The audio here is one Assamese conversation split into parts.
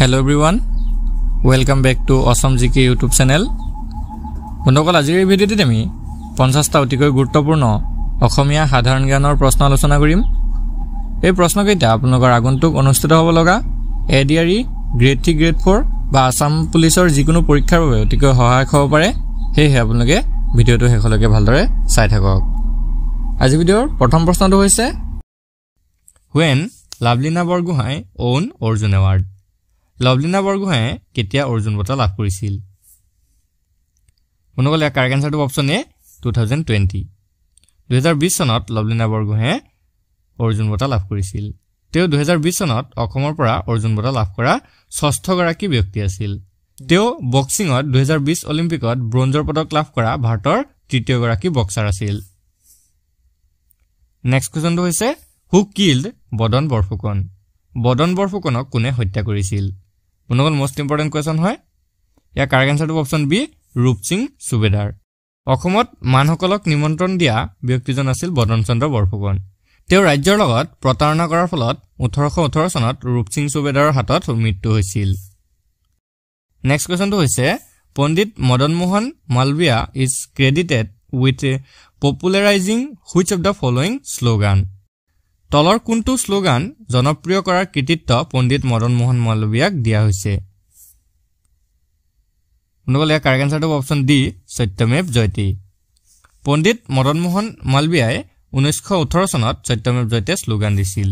hello' everyone welcome back to Assam G K YouTube channel বন্ধুসকল আজিৰ এই ভিডিঅ'টিত আমি পঞ্চাছটা অতিকৈ গুৰুত্বপূৰ্ণ অসমীয়া সাধাৰণ জ্ঞানৰ প্ৰশ্ন আলোচনা কৰিম এই প্ৰশ্নকেইটা আপোনালোকৰ আগন্তুক অনুষ্ঠিত হ'ব লগা A D R E grade three grade four বা আছাম পুলিচৰ যিকোনো পৰীক্ষাৰ বাবে অতিকৈ সহায়ক হ'ব পাৰে সেয়েহে আপোনালোকে ভিডিঅ'টো শেষলৈকে ভালদৰে চাই থাকক আজি ভিডিঅ'ৰ প্ৰথম প্ৰশ্নটো হৈছে when Lovlina Borgohain won Arjuna award Lovlina বৰগোহাঁয়ে কেতিয়া অৰ্জুন বঁটা লাভ কৰিছিল ক'লে কাৰেক্ট এনচাৰটো option A two thousand twenty দুহেজাৰ বিছ চনত লভলিনা বৰগোহাঁয়ে অৰ্জুন বঁটা লাভ কৰিছিল তেওঁ দুহেজাৰ বিছ চনত অসমৰ পৰা অৰ্জুন বঁটা লাভ কৰা ষষ্ঠগৰাকী ব্যক্তি আছিল তেওঁ বক্সিঙত দুহেজাৰ বিছ অলিম্পিকত ব্ৰঞ্জৰ পদক লাভ কৰা ভাৰতৰ তৃতীয়গৰাকী বক্সাৰ আছিল নেক্সট কুৱেশ্যনটো হৈছে হু কিল্ড বদন বৰফুকন বদন বৰফুকনক কোনে হত্যা কৰিছিল আপোনালোকৰ মষ্ট ইম্পৰ্টেণ্ট কুৱেশ্যন হয় ইয়াৰ কাৰেক্ট এনচাৰটো অপশ্যন বি ৰূপ সিং চুবেদাৰ অসমত মানসকলক নিমন্ত্ৰণ দিয়া ব্যক্তিজন আছিল বদন চন্দ্ৰ বৰফুকন তেওঁ ৰাজ্যৰ লগত প্ৰতাৰণা কৰাৰ ফলত ওঠৰশ ওঠৰ চনত ৰূপ সিং চুবেদাৰৰ হাতত মৃত্যু হৈছিল নেক্সট কুৱেশ্যনটো হৈছে Pandit Madan Mohan Malaviya is credited with popularising which of the following slogan তলৰ কোনটো শ্লোগান জনপ্ৰিয় কৰাৰ কৃতিত্ব পণ্ডিত মদন মোহন মালৱীয়াক দিয়া হৈছে কাৰেক্ট এনচাৰটো অপশ্যন ডি সত্যমেৱ জয়তী পণ্ডিত মদন মোহন মালৱীয়াই ঊনৈছশ ওঠৰ চনত সত্যমেৱ জয়তীয়ে শ্লোগান দিছিল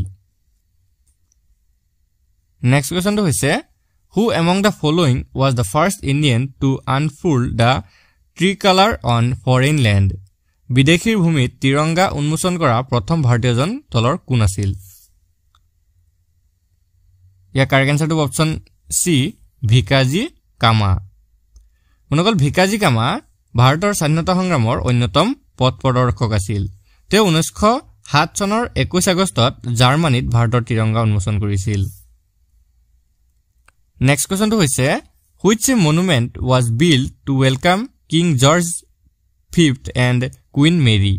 নেক্সট কুৱেশ্যনটো হৈছে who among the following was the first Indian to unfurl the tricolour on foreign land বিদেশীৰ ভূমিত তিৰংগা উন্মোচন কৰা প্ৰথম ভাৰতীয়জন দলৰ কোন আছিল ইয়াৰ কাৰেক্ট এনচাৰটো অপশ্যন চি ভিকাজী কামা মনে ভিকাজী কামা ভাৰতৰ স্বাধীনতা সংগ্ৰামৰ অন্যতম পথ প্ৰদৰ্শক আছিল তেওঁ ঊনৈছশ সাত চনৰ একৈছ আগষ্টত জাৰ্মানীত ভাৰতৰ তিৰংগা উন্মোচন কৰিছিল নেক্সট কুৱেশ্যনটো হৈছে which monument was built to welcome King George fifth and Queen Mary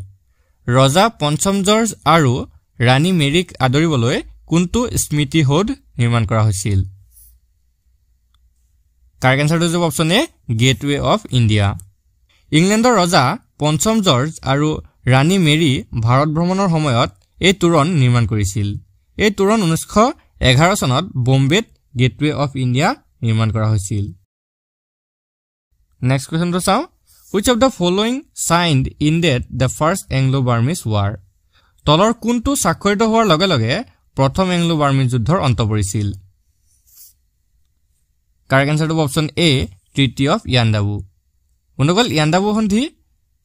ৰজা পঞ্চম জৰ্জ আৰু ৰাণী মেৰীক আদৰিবলৈ কোনটো স্মৃতিসৌধ নিৰ্মাণ কৰা হৈছিল কাৰেক্ট এনচাৰটো যাব অপশ্যনে গেট ৱে অৱ ইণ্ডিয়া ইংলেণ্ডৰ ৰজা পঞ্চম জৰ্জ আৰু ৰাণী মেৰী ভাৰত ভ্ৰমণৰ সময়ত এই তোৰণ নিৰ্মাণ কৰিছিল এই তোৰণ ঊনৈছশ এঘাৰ চনত বম্বেত গেটৱে অৱ ইণ্ডিয়া নিৰ্মাণ কৰা হৈছিল নেক্সট কুৱেশ্যনটো চাওঁ which of the following signed in date the first Anglo-Burmese war তলৰ কোনটো স্বাক্ষৰিত হোৱাৰ লগে লগে প্ৰথম এংলো বাৰ্মিছ যুদ্ধৰ অন্ত পৰিছিল কাৰেক্ট এনচাৰটো অপশ্যন এ তৃতীয় অফ ইয়াণ্ডাবু শুনকল ইয়াণ্ডাবু সন্ধি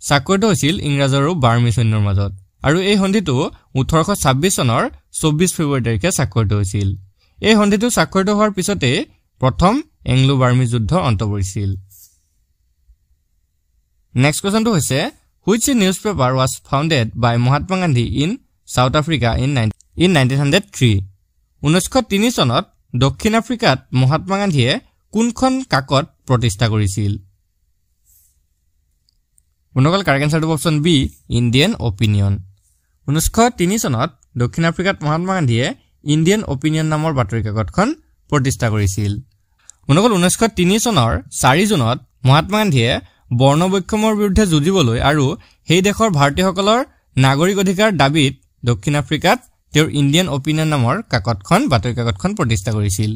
স্বাক্ষৰিত হৈছিল ইংৰাজ আৰু বাৰ্মিছ সৈন্যৰ মাজত আৰু এই সন্ধিটো ওঠৰশ ছাব্বিছ চনৰ চৌব্বিছ ফেব্ৰুৱাৰী তাৰিখে স্বাক্ষৰিত হৈছিল এই সন্ধিটো স্বাক্ষৰিত হোৱাৰ পিছতেই প্ৰথম এংলো বাৰ্মি যুদ্ধৰ অন্ত পৰিছিল নেক্সট কুৱেশ্যনটো হৈছে which newspaper was founded by Mahatma Gandhi in South Africa in in nineteen hundred three ঊনৈছশ তিনি চনত দক্ষিণ আফ্ৰিকাত মহাত্মা গান্ধীয়ে কোনখন কাকত প্ৰতিষ্ঠা কৰিছিল পুনৰ কাৰেক্ট এনচাৰটো অপশ্যন বি ইণ্ডিয়ান অপিনিয়ন ঊনৈছশ তিনি চনত দক্ষিণ আফ্ৰিকাত মহাত্মা গান্ধীয়ে ইণ্ডিয়ান অপিনিয়ন নামৰ বাতৰি কাকতখন প্ৰতিষ্ঠা কৰিছিল মনে ঊনৈছশ তিনি চনৰ চাৰি জুনত মহাত্মা গান্ধীয়ে বৰ্ণবৈষম্যৰ বিৰুদ্ধে যুঁজিবলৈ আৰু সেই দেশৰ ভাৰতীয়সকলৰ নাগৰিক অধিকাৰ দাবীত দক্ষিণ আফ্ৰিকাত তেওঁৰ ইণ্ডিয়ান অপিনিয়ন নামৰ কাকতখন বাতৰি কাকতখন প্ৰতিষ্ঠা কৰিছিল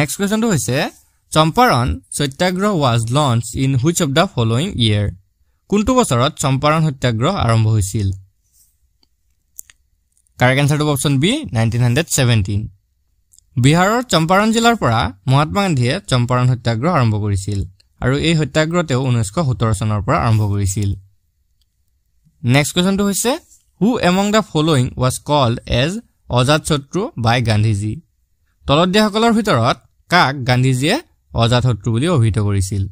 নেক্সট কুৱেশ্যনটো হৈছে Champaran Satyagraha was launch in which of the following year কোনটো বছৰত চম্পাৰণ সত্যাগ্ৰহ আৰম্ভ হৈছিল কাৰেক্ট এনচাৰটো option B nineteen hundred seventeen বিহাৰৰ চম্পাৰণ জিলাৰ পৰা মহাত্মা গান্ধীয়ে চম্পাৰণ সত্যাগ্ৰহ আৰম্ভ কৰিছিল আৰু এই সত্যাগ্ৰহ তেওঁ ঊনৈছশ সোতৰ চনৰ পৰা আৰম্ভ কৰিছিল নেক্সট কুৱেশ্যনটো হৈছে who among the following was called as Ajatashatru by Gandhiji তলত দিয়াসকলৰ ভিতৰত কাক গান্ধীজীয়ে অজাত শত্ৰু বুলি অভিহিত কৰিছিল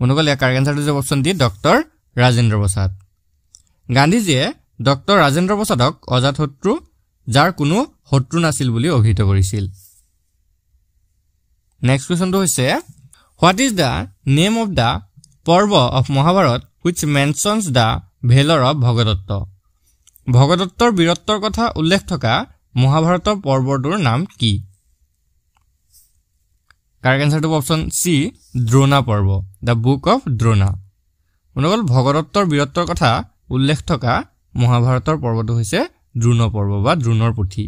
মনোকলে কাৰ কেঞ্চাৰটো যাব option D doctor Rajendra Prasad গান্ধীজীয়ে ডক্টৰ ৰাজেন্দ্ৰ প্ৰসাদক অজাত শত্ৰু যাৰ কোনো শত্ৰু নাছিল বুলি অভিহিত কৰিছিল নেক্সট কুৱেশ্যনটো হৈছে what is the name of the parva of Mahabharata which mentions the valour of Bhagadatta ভগদত্তৰ বীৰত্বৰ কথা উল্লেখ থকা মহাভাৰতৰ পৰ্বটোৰ নাম কি কাৰেক্ট এনচাৰটো option C Drona parva the book of Drona শুনকল ভগদত্তৰ বীৰত্বৰ কথা উল্লেখ থকা মহাভাৰতৰ পৰ্বটো হৈছে দ্ৰোণ পৰ্ব বা দ্ৰোণৰ পুথি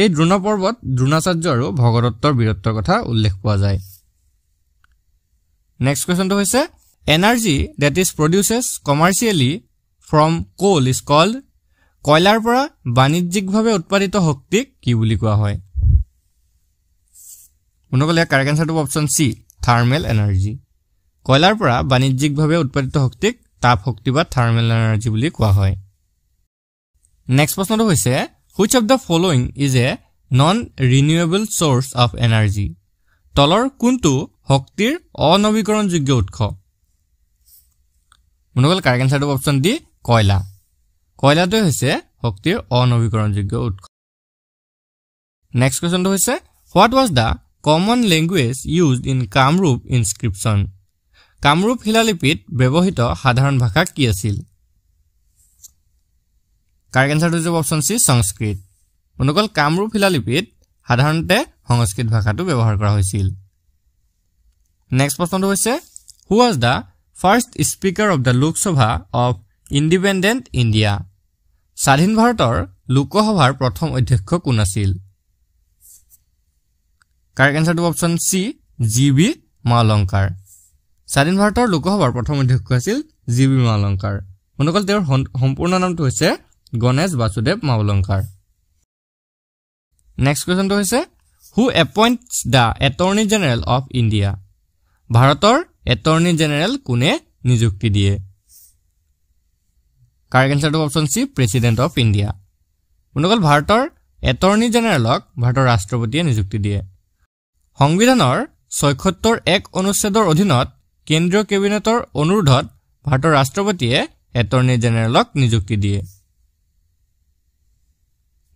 এই দ্ৰোণ পৰ্বত দ্ৰোণাচাৰ্য আৰু ভগদত্তৰ বীৰত্বৰ কথা উল্লেখ পোৱা যায় নেক্সট কুৱেশ্যনটো হৈছে energy that is produces commercially from coal is called কয়লাৰ পৰা বাণিজ্যিকভাৱে উৎপাদিত শক্তিক কি বুলি কোৱা হয় কোনো ক'লে কাৰেক্ট এনচাৰটো অপশ্যন চি থাৰ্মেল এনাৰ্জি কয়লাৰ পৰা বাণিজ্যিকভাৱে উৎপাদিত শক্তিক তাপ শক্তি বা থাৰ্মেল এনাৰ্জি বুলি কোৱা হয় নেক্সট প্ৰশ্নটো হৈছে which of the following is a non renewable source of energy তলৰ কোনটো শক্তিৰ অনবীকৰণযোগ্য উৎস মনে গ'ল কাৰেক্ট এনচাৰটো অপশ্যন ডি কয়লা কয়লাটোৱে হৈছে শক্তিৰ অনবীকৰণযোগ্য উৎস নেক্সট কুৱেশ্যনটো হৈছে what was the common language use in Kamrup inscription Kamrup শিলালিপিত ব্যৱহৃত সাধাৰণ ভাষা কি আছিল কাৰেক্ট এনচাৰটো হৈছে অপশ্যন চি সংস্কৃত মনে কামৰূপ শিলালিপিত সাধাৰণতে সংস্কৃত ভাষাটো ব্যৱহাৰ কৰা হৈছিল নেক্সট প্ৰশ্নটো হৈছে who was the first speaker of the Lok Sabha of independent India স্বাধীন ভাৰতৰ লোকসভাৰ প্ৰথম অধ্যক্ষ কোন আছিল কাৰেক্ট এনচাৰটো option C G V Mavalankar স্বাধীন ভাৰতৰ লোকসভাৰ প্ৰথম অধ্যক্ষ আছিল জি বি মা অলংকাৰ শুনকল তেওঁৰ সম্পূৰ্ণ নামটো হৈছে গণেশ বাসুদেৱ মা অলংকাৰ নেক্সট কুৱেশ্যনটো হৈছে who appoints the attorney general of India ভাৰতৰ এটৰ্নি জেনেৰেল কোনে নিযুক্তি দিয়ে কাৰেক্ট এনচাৰটো option C president of India কোনোসকল ভাৰতৰ এটৰ্নি জেনেৰেলক ভাৰতৰ ৰাষ্ট্ৰপতিয়ে নিযুক্তি দিয়ে সংবিধানৰ ছয়সত্তৰ এক অনুচ্ছেদৰ অধীনত কেন্দ্ৰীয় কেবিনেটৰ অনুৰোধত ভাৰতৰ ৰাষ্ট্ৰপতিয়ে এটৰ্নি জেনেৰেলক নিযুক্তি দিয়ে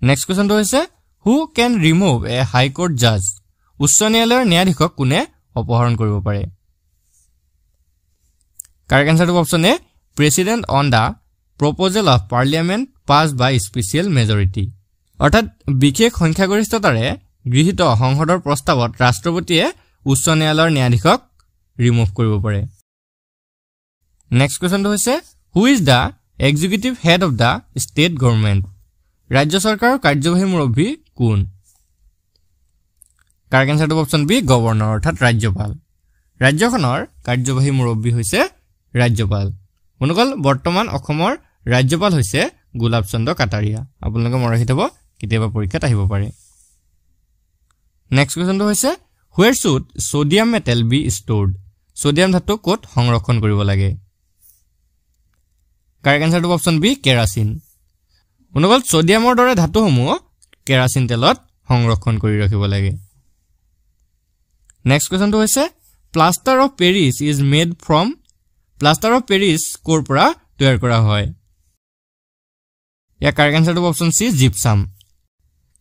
নেক্সট কুৱেশ্যনটো হৈছে হু কেন ৰিমুভ এ হাইকোৰ্ট জাজ উচ্চ ন্যায়ালয়ৰ ন্যায়াধীশক কোনে অপহৰণ কৰিব পাৰে কাৰেক্ট এনচাৰটো option A president on the proposal of parliament pass by special majority অৰ্থাৎ বিশেষ সংখ্যাগৰিষ্ঠতাৰে গৃহীত সংসদৰ প্ৰস্তাৱত ৰাষ্ট্ৰপতিয়ে উচ্চ ন্যায়ালয়ৰ ন্যায়াধীশক ৰিমুভ কৰিব পাৰে নেক্সট কুৱেশ্যনটো হৈছে who is the executive head of the state government ৰাজ্য চৰকাৰৰ কাৰ্যবাহী মুৰব্বী কোন কাৰ্ক এনচাৰটো অপশ্যন বি গভৰ্ণৰ অৰ্থাৎ ৰাজ্যপাল ৰাজ্যখনৰ কাৰ্যবাহী মুৰব্বী হৈছে ৰাজ্যপাল শুনকল বৰ্তমান অসমৰ ৰাজ্যপাল হৈছে গোলাপ চন্দ্ৰ কাটাৰীয়া আপোনালোকে মনত ৰাখি থ'ব কেতিয়াবা পৰীক্ষাত আহিব পাৰে নেক্সট কুৱেশ্যনটো হৈছে where should sodium metal be stored sodium ধাতু ক'ত সংৰক্ষণ কৰিব লাগে কাৰেক্ট এনচাৰটো অপশ্যন বি কেৰাচিন শুনকল ছ'ডিয়ামৰ দৰে ধাতুসমূহ কেৰাচিন তেলত সংৰক্ষণ কৰি ৰাখিব লাগে নেক্সট কুৱেশ্যনটো হৈছে plaster of Paris is made from plaster of Paris ক'ৰ পৰা তৈয়াৰ কৰা হয় ইয়াৰ কাৰেক্ট এনচাৰটো option C gypsum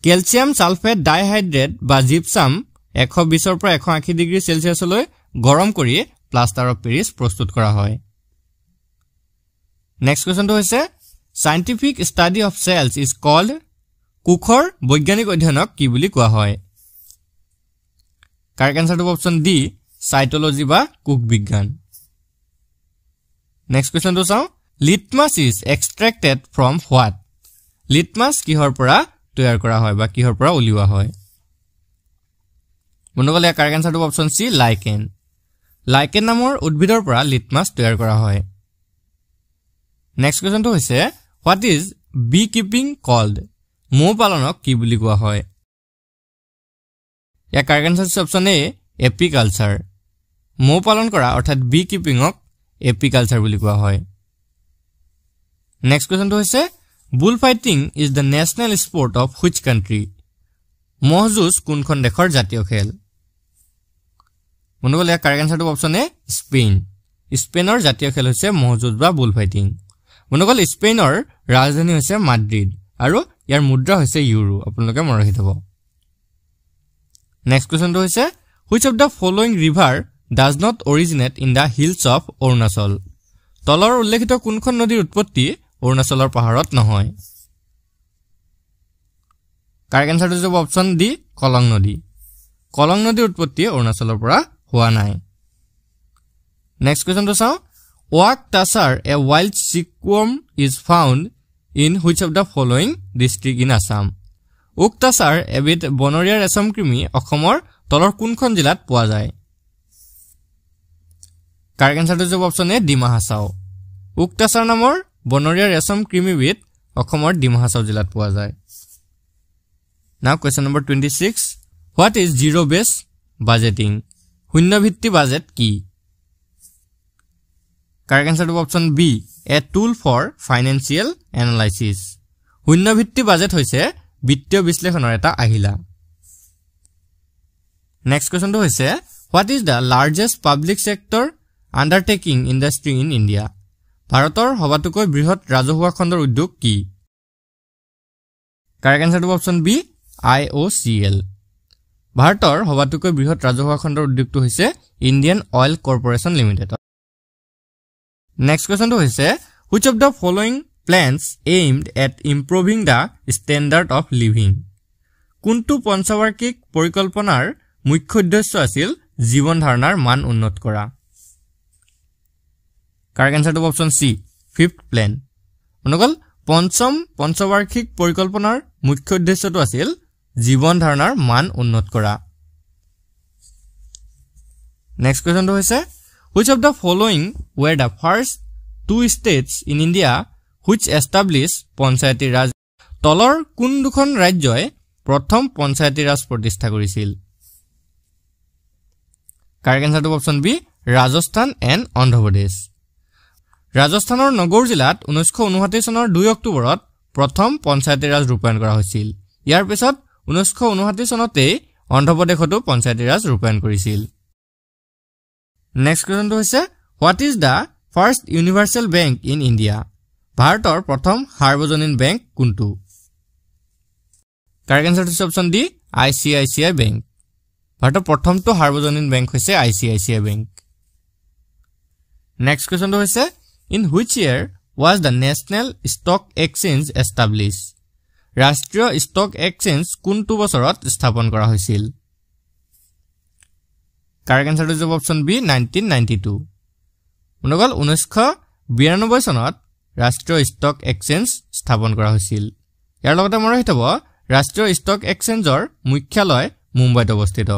calcium sulphate dihydrate বা জিপচাম এশ বিছৰ পৰা এশ আশী ডিগ্ৰী চেলছিয়াছলৈ গৰম কৰি প্লাষ্টাৰ অফ পেৰিছ প্ৰস্তুত কৰা হয় নেক্সট কুৱেশ্যনটো হৈছে scientific study of cells is called কোষৰ বৈজ্ঞানিক অধ্যয়নক কি বুলি কোৱা হয় কাৰেক্ট এনচাৰটো অপশ্যন ডি চাইটলজি বা কুক বিজ্ঞান নেক্সট কুৱেশ্যনটো চাওঁ litmus is extracted from what litmus কিহৰ পৰা তৈয়াৰ কৰা হয় বা কিহৰ পৰা উলিওৱা হয় মনে গ'লে কাৰেক্ট এনচাৰটো অপশ্যন চি লাইকেন লাইকেন নামৰ উদ্ভিদৰ পৰা লিটমাছ তৈয়াৰ কৰা হয় নেক্সট কুৱেশ্যনটো হৈছে what is bee keeping called মৌ পালনক কি বুলি কোৱা হয় ইয়াৰ কাৰেণ্ট হৈছে অপশ্যন এ এপিকালচাৰ মৌ পালন কৰা অৰ্থাৎ বি কিপিঙক এপিকালচাৰ বুলি কোৱা হয় নেক্সট কুৱেশ্যনটো হৈছে bull fighting is the national sport of which country মহ যুঁজ কোনখন দেশৰ জাতীয় খেল মনে গ'ল ইয়াৰ কাৰেক্ট এনচাৰটো অপশ্যন এ স্পেইন স্পেইনৰ জাতীয় খেল হৈছে মহ যুঁজ বা বুল ফাইটিং মনে গ'ল স্পেইনৰ ৰাজধানী হৈছে মাদ্ৰিদ আৰু ইয়াৰ মুদ্ৰা হৈছে ইউৰো আপোনালোকে মনত ৰাখি থ'ব নেক্সট কুৱেশ্যনটো হৈছে which of the following river does not originate in the hills of Arunachal তলৰ উল্লেখিত কোনখন নদীৰ উৎপত্তি অৰুণাচলৰ পাহাৰত নহয় কাৰেক্ট এনচাৰটো যাব অপশ্যন ডি কলং নদী কলং নদীৰ উৎপত্তি অৰুণাচলৰ পৰা হোৱা নাই নেক্সট কুৱেশ্যনটো চাওঁ oak tasar a wild silkworm is found in which of the following district in Assam উক্ত চাৰ এবিধ বনৰীয়া ৰেচম কৃমি অসমৰ তলৰ কোনখন জিলাত পোৱা যায় কাৰেক্ট এনচাৰটো জব অপশ্যনে ডিমাহাচাও উক্ত চাৰ নামৰ বনৰীয়া ৰেচম কৃমিবিধ অসমৰ ডিমাহাচাও জিলাত পোৱা যায় now question number twenty six what is zero' base budgeting শূন্যভিত্তি বাজেট কি কাৰেক্ট এনচাৰটো option B a tool for financial analysis শূন্যভিত্তি বাজেট হৈছে বিত্তীয় বিশ্লেষণৰ এটা আহিলা নেক্সট কুৱেশ্যনটো হৈছে what is the largest public sector undertaking industry in India ভাৰতৰ সবাতোকৈ বৃহৎ ৰাজহুৱা খণ্ডৰ উদ্যোগ কি কাৰেক্ট এনচাৰটো option B I O' C L ভাৰতৰ সবাতোকৈ বৃহৎ ৰাজহুৱা খণ্ডৰ উদ্যোগটো হৈছে ইণ্ডিয়ান অইল কৰ্পৰেশ্যন লিমিটেডত নেক্সট কুৱেশ্যনটো হৈছে which of the following plans aimed at improving the standard of living কোনটো পঞ্চবাৰ্ষিক পৰিকল্পনাৰ মুখ্য উদ্দেশ্য আছিল জীৱন ধাৰণাৰ মান উন্নত কৰা কাৰ্ক এনচাৰটো অপশ্যন চি ফিফ্থ প্লেন অনুকল পঞ্চম পঞ্চবাৰ্ষিক পৰিকল্পনাৰ মুখ্য উদ্দেশ্যটো আছিল জীৱন ধাৰণাৰ মান উন্নত কৰা নেক্সট কুৱেশ্যনটো হৈছে which of the following were the first two states in India which establish Panchayati Raj তলৰ কোন দুখন ৰাজ্যই প্ৰথম পঞ্চায়তী ৰাজ প্ৰতিষ্ঠা কৰিছিল কাৰেক্ট এনচাৰটো option B Rajasthan and Andhra Pradesh ৰাজস্থানৰ নগৰ জিলাত ঊনৈছশ ঊনষাঠি চনৰ দুই অক্টোবৰত প্ৰথম পঞ্চায়তী ৰাজ ৰূপায়ণ কৰা হৈছিল ইয়াৰ পিছত ঊনৈছশ ঊনষাঠি চনতেই অন্ধ্ৰপ্ৰদেশতো পঞ্চায়তী ৰাজ ৰূপায়ণ কৰিছিল নেক্সট কুৱেশ্যনটো হৈছে what is the first universal bank in India ভাৰতৰ প্ৰথম সাৰ্বজনীন বেংক কোনটো কাৰেক্ট এনচাৰটো হৈছে option D I C I C I bank ভাৰতৰ প্ৰথমটো সাৰ্বজনীন বেংক হৈছে I C I C I bank next কুৱেশ্যনটো হৈছে in which year was the national stock exchange establish ৰাষ্ট্ৰীয় ষ্টক এক্সেঞ্জ কোনটো বছৰত স্থাপন কৰা হৈছিল কাৰেক্ট এনচাৰটো হৈছে option B nineteen ninety two মনে গ'ল ঊনৈছশ বিৰান্নব্বৈ চনত ৰাষ্ট্ৰীয় ষ্টক এক্সেঞ্জ স্থাপন কৰা হৈছিল ইয়াৰ লগতে মনে ৰাখি থ'ব ৰাষ্ট্ৰীয় ষ্টক এক্সেঞ্জৰ মুখ্যালয় মুম্বাইত অৱস্থিত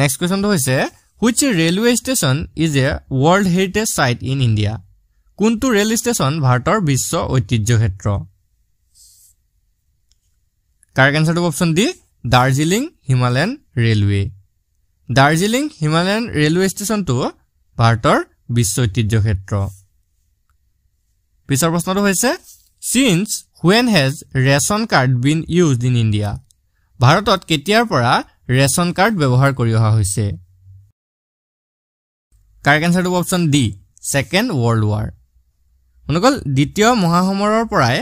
নেক্সট কুৱেশ্যনটো হৈছে which railway station is a world heritage site in India কোনটো ৰেল ষ্টেচন ভাৰতৰ বিশ্ব ঐতিহ্য ক্ষেত্ৰ কাৰেক্ট এনচাৰটো option D Darjeeling Himalayan railway Darjeeling Himalayan railway ষ্টেচনটো ভাৰতৰ বিশ্ব ঐতিহ্য ক্ষেত্ৰ পিছৰ প্ৰশ্নটো হৈছে since when has ration card been use in India ভাৰতত কেতিয়াৰ পৰা ৰেচন কাৰ্ড ব্যৱহাৰ কৰি অহা হৈছে কাৰেক্ট এনচাৰটো option D second world war শুনকল দ্বিতীয় মহাসমৰৰ পৰাই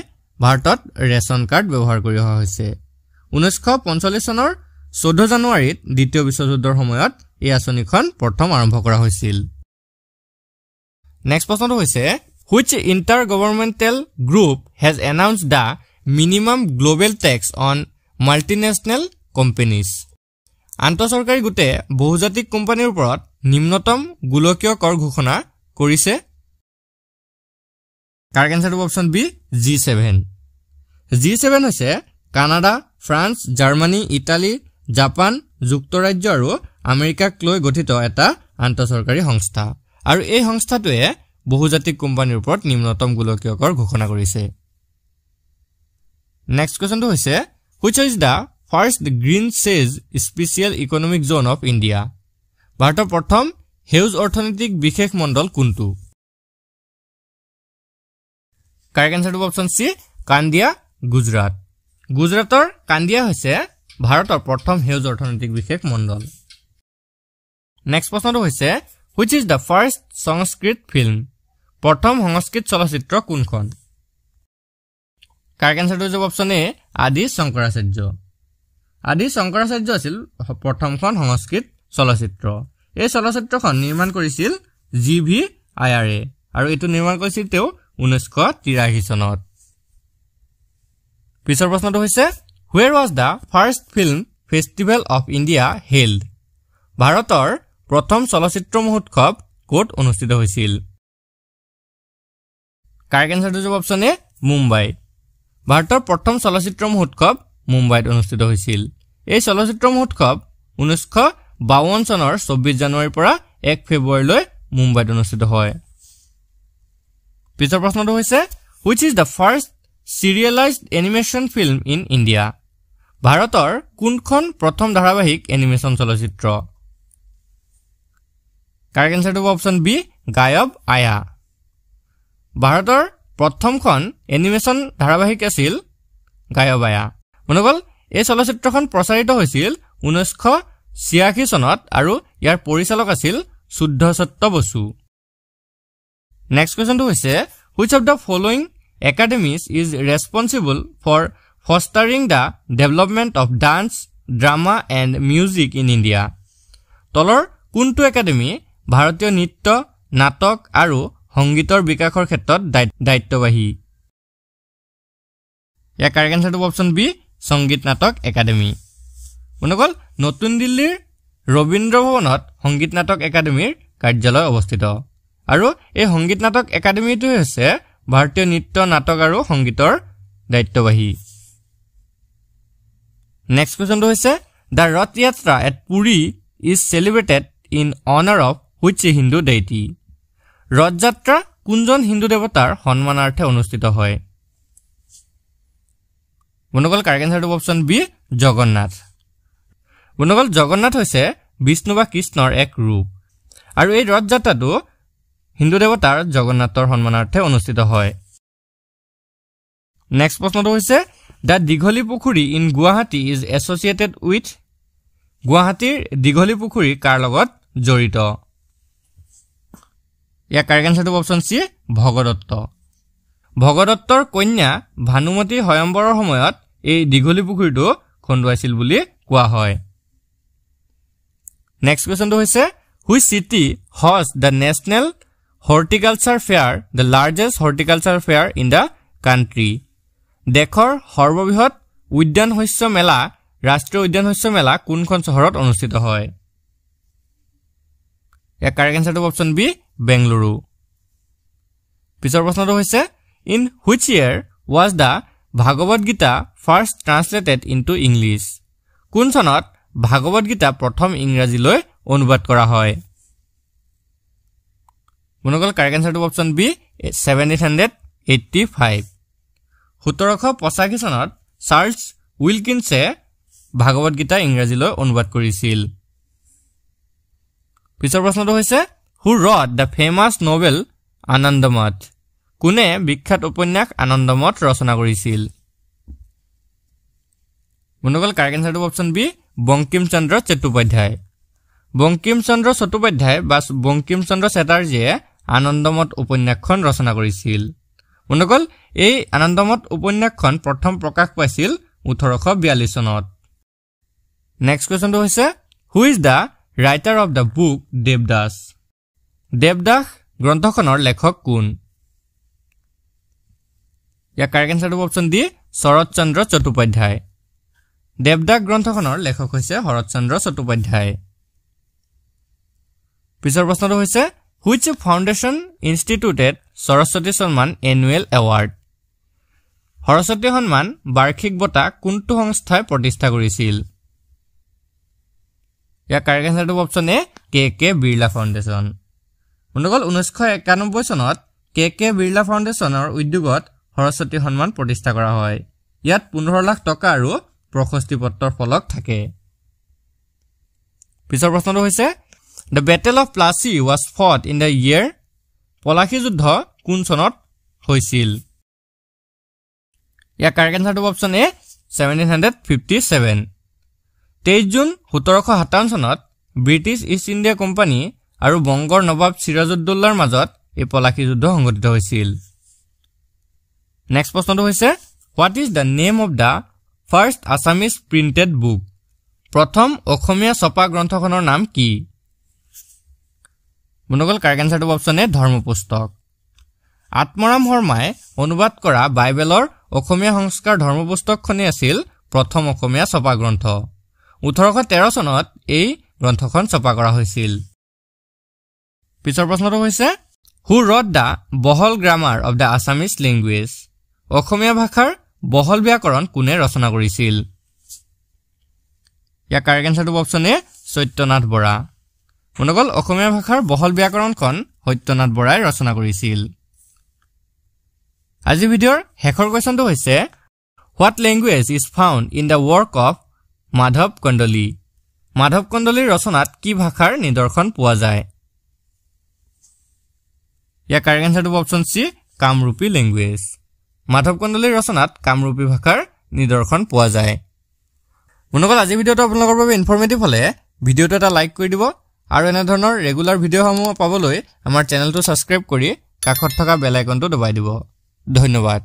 ভাৰতত ৰেচন কাৰ্ড ব্যৱহাৰ কৰি অহা হৈছে ঊনৈছশ পঞ্চল্লিছ চনৰ চৈধ্য জানুৱাৰীত দ্বিতীয় বিশ্বযুদ্ধৰ সময়ত এই আঁচনিখন প্ৰথম আৰম্ভ কৰা হৈছিল নেক্সট প্ৰশ্নটো হৈছে which inter governmental group has announce the minimum global tax on multinational companies আন্তঃচৰকাৰী গোটে বহুজাতিক কোম্পানীৰ ওপৰত নিম্নতম গোলকীয় কৰ ঘোষণা কৰিছে কাৰ্ক এনচাৰটো option B G seven G seven হৈছে Canada France Germany Italy Japan যুক্তৰাজ্য আৰু আমেৰিকাক লৈ গঠিত এটা আন্তঃচৰকাৰী সংস্থা আৰু এই সংস্থাটোৱে বহুজাতিক কোম্পানীৰ ওপৰত নিম্নতম গোলকীয় কৰ ঘোষণা কৰিছে নেক্সট কুৱেশ্যনটো হৈছে which is the first green চেজ special economic zone of India ভাৰতৰ প্ৰথম সেউজ অৰ্থনৈতিক বিশেষ মণ্ডল কোনটো কাৰেক্ট এনচাৰটো অপশ্যন চি কান্দিয়া গুজৰাট গুজৰাটৰ কান্দিয়া হৈছে ভাৰতৰ প্ৰথম সেউজ অৰ্থনৈতিক বিশেষ মণ্ডল নেক্সট প্ৰশ্নটো হৈছে which is the first Sanskrit film প্ৰথম সংস্কৃত চলচ্চিত্ৰ কোনখন কাৰ কেঞ্চাৰটো যাব অপশ্যন এ আদি শংকৰাচাৰ্য আদি শংকৰাচাৰ্য আছিল প্ৰথমখন সংস্কৃত চলচ্চিত্ৰ এই চলচ্চিত্ৰখন নিৰ্মাণ কৰিছিল জি ভি আয়াৰে আৰু এইটো নিৰ্মাণ কৰিছিল তেওঁ ঊনৈছশ তিৰাশী চনত পিছৰ প্ৰশ্নটো হৈছে where was the first film festival of India held ভাৰতৰ প্ৰথম চলচ্চিত্ৰ মহোৎসৱ ক'ত অনুষ্ঠিত হৈছিল কাৰেক্ট এনচাৰটো যাব অপশ্যন এ মুম্বাই ভাৰতৰ প্ৰথম চলচ্চিত্ৰ মহোৎসৱ মুম্বাইত অনুষ্ঠিত হৈছিল এই চলচ্চিত্ৰ মহোৎসৱ ঊনৈছশ বাৱন্ন চনৰ চৌব্বিছ জানুৱাৰীৰ পৰা এক ফেব্ৰুৱাৰীলৈ মুম্বাইত অনুষ্ঠিত হয় পিছৰ প্ৰশ্নটো হৈছে which is the first serialised animation film in India ভাৰতৰ কোনখন প্ৰথম ধাৰাবাহিক এনিমেশ্যন চলচ্চিত্ৰ কাৰেক্ট এনচাৰটো হ'ব অপশ্যন বি গায়ব আয়া ভাৰতৰ প্ৰথমখন এনিমেশ্যন ধাৰাবাহিক আছিল গায়ব আয়া মনে গ'ল এই চলচ্চিত্ৰখন প্ৰচাৰিত হৈছিল ঊনৈছশ ছিয়াশী চনত আৰু ইয়াৰ পৰিচালক আছিল চুদ্ধ শুদ্ধচত্ত বসু নেক্সট কুৱেশ্যনটো হৈছে which of the following academies is responsible for fostering the development of dance drama and music in India তলৰ কোনটো একাডেমি ভাৰতীয় নৃত্য নাটক আৰু সংগীতৰ বিকাশৰ ক্ষেত্ৰত দায়িত্ববাহী ইয়াৰ কাৰেক্ট এনচাৰটো option B Sangeet Natak academy মনে গ'ল নতুন দিল্লীৰ ৰবীন্দ্ৰ ভৱনত সংগীত নাটক একাডেমিৰ কাৰ্যালয় অৱস্থিত আৰু এই সংগীত নাটক একাডেমিটোৱে হৈছে ভাৰতীয় নৃত্য নাটক আৰু সংগীতৰ দায়িত্ববাহী নেক্সট কুৱেশ্যনটো হৈছে the Rath Yatra at Puri is celebrated in honour of হৈছে হিন্দু দেইটি ৰথযাত্ৰা কোনজন হিন্দু দেৱতাৰ সন্মানাৰ্থে অনুষ্ঠিত হয় বনগল কাৰেক্ট এঞ্চাৰটো অপশ্যন বি জগন্নাথ বনগল জগন্নাথ হৈছে বিষ্ণু বা কৃষ্ণৰ এক ৰূপ আৰু এই ৰথযাত্ৰাটো হিন্দু দেৱতাৰ জগন্নাথৰ সন্মানাৰ্থে অনুষ্ঠিত হয় নেক্সট প্ৰশ্নটো হৈছে the Dighali Pukhuri in Guwahati is associated with গুৱাহাটীৰ দীঘলী পুখুৰী কাৰ লগত জড়িত ইয়াৰ কাৰেক্ট আনচাৰটো অপশ্যন চি ভগদত্ত ভগদত্তৰ কন্যা ভানুমতী সয়ম্বৰৰ সময়ত এই দীঘলী পুখুৰীটো খন্দুৱাইছিল বুলি কোৱা হয় নেক্সট কুৱেশ্যনটো হৈছে হুইচ চিটি হজ the national horticulture fair the largest horticulture fair in the country দেশৰ সৰ্ববৃহৎ উদ্যান শস্য মেলা ৰাষ্ট্ৰীয় উদ্যান শস্য মেলা কোনখন চহৰত অনুষ্ঠিত হয় ইয়াৰ কাৰেক্ট এনচাৰটো অপশ্যন বি বেংগলুৰু পিছৰ প্ৰশ্নটো হৈছে in which year was the Bhagavad Gita first translated into English কোন চনত ভাগৱত গীতা প্ৰথম ইংৰাজীলৈ অনুবাদ কৰা হয় মনে গ'ল কাৰেক্ট এনচাৰটো option B seven eight hundred eighty five সোতৰশ পঁচাশী চনত চাৰ্লছ উইলকিনছে ভাগৱত গীতা ইংৰাজীলৈ অনুবাদ কৰিছিল পিছৰ প্ৰশ্নটো হৈছে who wrote the famous novel Anandamath কোনে বিখ্যাত উপন্যাস আনন্দমঠ ৰচনা কৰিছিল মনে গ'ল কাৰেক্ট এঞ্চাৰটো অপশ্যন বি বংকিম চন্দ্ৰ চট্টোপাধ্যায় বংকিম চন্দ্ৰ চট্টোপাধ্যায় বা বংকিম চন্দ্ৰ চেটাৰ্জীয়ে আনন্দমঠ উপন্যাসখন ৰচনা কৰিছিল মনে গ'ল এই আনন্দমঠ উপন্যাসখন প্ৰথম প্ৰকাশ পাইছিল ওঠৰশ বিয়াল্লিছ চনত নেক্সট কুৱেশ্যনটো হৈছে who is the writer of the book Devdas Devdas গ্ৰন্থখনৰ লেখক কোন ইয়াৰ কাৰেক্ট এনচাৰটো অপশ্যন ডি শৰত চট্টোপাধ্যায় দেৱদাস গ্ৰন্থখনৰ লেখক হৈছে শৰৎচন্দ্ৰ চট্টোপাধ্যায় পিছৰ প্ৰশ্নটো হৈছে হুইচ ফাউণ্ডেশ্যন ইনষ্টিটিউটেড সৰস্বতী সন্মান এনুৱেল এৱাৰ্ড সৰস্বতী সন্মান বাৰ্ষিক বঁটা কোনটো সংস্থাই প্ৰতিষ্ঠা কৰিছিল ইয়াৰ কাৰেক্ট এনচাৰটো option A K K Birla Foundation বন্ধুসকল ঊনৈছশ একানব্বৈ চনত কে কে বিৰলা ফাউণ্ডেশ্যনৰ উদ্যোগত সৰস্বতী সন্মান প্ৰতিষ্ঠা কৰা হয় ইয়াত পোন্ধৰ লাখ টকা আৰু প্ৰশস্তি পত্ৰৰ ফলক থাকে পিছৰ প্ৰশ্নটো হৈছে the battle of Plassey was fought in the year Palashi যুদ্ধ কোন চনত হৈছিল ইয়াৰ কাৰেক্ট এনচাৰটো option A seventeen hundred fifty seven তেইছ জুন সোতৰশ সাতাৱন্ন চনত ব্ৰিটিছ ইষ্ট ইণ্ডিয়া কোম্পানী আৰু বংগৰ নবাব চিৰাজুদ্দোল্লাৰ মাজত এই পলাশী যুদ্ধ সংঘটিত হৈছিল নেক্সট প্ৰশ্নটো হৈছে what is the name of the first Assamese printed book প্ৰথম অসমীয়া ছপা গ্ৰন্থখনৰ নাম কি বন্ধুসকল কাৰেক্ট এনচাৰটো অপশ্যনে ধৰ্মপুস্তক আত্মৰাম শৰ্মাই অনুবাদ কৰা বাইবেলৰ অসমীয়া সংস্কাৰ ধৰ্মপুস্তকখনেই আছিল প্ৰথম অসমীয়া ছপা গ্ৰন্থ ওঠৰশ তেৰ চনত এই গ্ৰন্থখন ছপা কৰা হৈছিল পিছৰ প্ৰশ্নটো হৈছে who wrote the Bahal grammar of the Assamese language Asomiya ভাষাৰ বহল ব্যাকৰণ কোনে ৰচনা কৰিছিল ইয়াৰ কাৰেক্ট এনচাৰটো অপশ্যন এ সত্যনাথ বৰা মনে গ'ল অসমীয়া ভাষাৰ বহল ব্যাকৰণখন সত্যনাথ বৰাই ৰচনা কৰিছিল আজিৰ ভিডিঅ'ৰ শেষৰ কুৱেশ্যনটো হৈছে what language is found in the work of Madhav Kandali Madhav কণ্ডলীৰ ৰচনাত কি ভাষাৰ নিদৰ্শন পোৱা যায় ইয়াৰ কাৰেক্ট এনচাৰটো option C Kamrupi language Madhav কণ্ডলীৰ ৰচনাত কামৰূপী ভাষাৰ নিদৰ্শন পোৱা যায় মোৰ লগত আজিৰ ভিডিঅ'টো আপোনালোকৰ বাবে ইনফৰ্মেটিভ হ'লে ভিডিঅ'টো এটা লাইক কৰি দিব আৰু এনেধৰণৰ ৰেগুলাৰ ভিডিঅ'সমূহ পাবলৈ আমাৰ চেনেলটো ছাবস্ক্ৰাইব কৰি কাষত থকা বেলাইকনটো দবাই দিব ধন্যবাদ